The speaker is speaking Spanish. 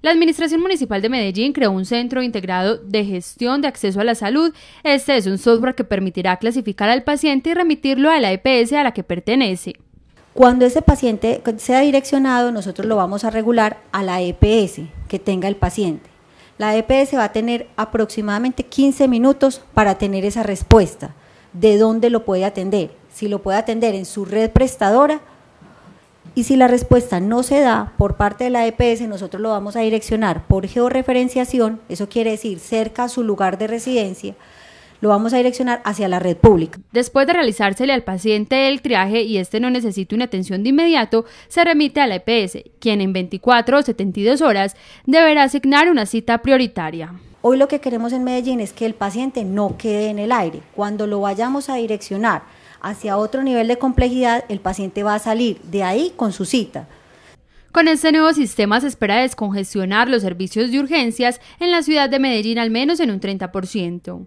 La Administración Municipal de Medellín creó un centro integrado de gestión de acceso a la salud. Este es un software que permitirá clasificar al paciente y remitirlo a la EPS a la que pertenece. Cuando ese paciente sea direccionado, nosotros lo vamos a regular a la EPS que tenga el paciente. La EPS va a tener aproximadamente 15 minutos para tener esa respuesta de dónde lo puede atender, si lo puede atender en su red prestadora y si la respuesta no se da por parte de la EPS, nosotros lo vamos a direccionar por georreferenciación, eso quiere decir cerca a su lugar de residencia, lo vamos a direccionar hacia la red pública. Después de realizársele al paciente el triaje y este no necesita una atención de inmediato, se remite a la EPS, quien en 24 o 72 horas deberá asignar una cita prioritaria. Hoy lo que queremos en Medellín es que el paciente no quede en el aire. Cuando lo vayamos a direccionar hacia otro nivel de complejidad, el paciente va a salir de ahí con su cita. Con este nuevo sistema se espera descongestionar los servicios de urgencias en la ciudad de Medellín al menos en un 30%.